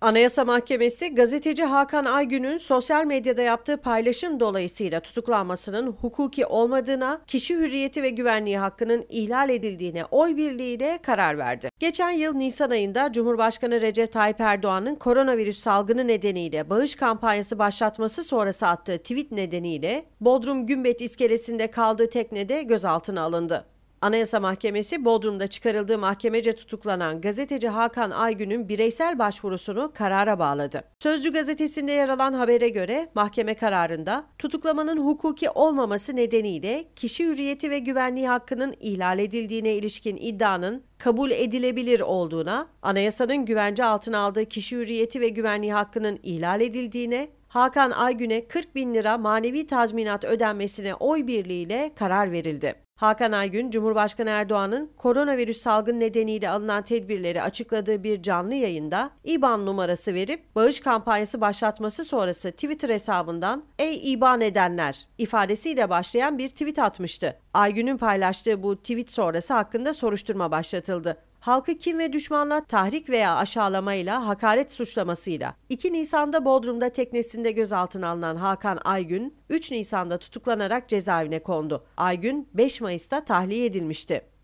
Anayasa Mahkemesi gazeteci Hakan Aygün'ün sosyal medyada yaptığı paylaşım dolayısıyla tutuklanmasının hukuki olmadığına, kişi hürriyeti ve güvenliği hakkının ihlal edildiğine oy birliğiyle karar verdi. Geçen yıl Nisan ayında Cumhurbaşkanı Recep Tayyip Erdoğan'ın koronavirüs salgını nedeniyle bağış kampanyası başlatması sonrası attığı tweet nedeniyle Bodrum Gümbet iskelesinde kaldığı teknede gözaltına alındı. Anayasa Mahkemesi Bodrum'da çıkarıldığı mahkemece tutuklanan gazeteci Hakan Aygün'ün bireysel başvurusunu karara bağladı. Sözcü gazetesinde yer alan habere göre mahkeme kararında tutuklamanın hukuki olmaması nedeniyle kişi hürriyeti ve güvenliği hakkının ihlal edildiğine ilişkin iddianın kabul edilebilir olduğuna, anayasanın güvence altına aldığı kişi hürriyeti ve güvenliği hakkının ihlal edildiğine Hakan Aygün'e 40 bin lira manevi tazminat ödenmesine oy birliğiyle karar verildi. Hakan Aygün, Cumhurbaşkanı Erdoğan'ın koronavirüs salgın nedeniyle alınan tedbirleri açıkladığı bir canlı yayında İBAN numarası verip bağış kampanyası başlatması sonrası Twitter hesabından "Ey İBAN edenler" ifadesiyle başlayan bir tweet atmıştı. Aygün'ün paylaştığı bu tweet sonrası hakkında soruşturma başlatıldı halkı kim ve düşmanla tahrik veya aşağılamayla, hakaret suçlamasıyla. 2 Nisan'da Bodrum'da teknesinde gözaltına alınan Hakan Aygün, 3 Nisan'da tutuklanarak cezaevine kondu. Aygün, 5 Mayıs Mayıs'ta tahliye edilmişti.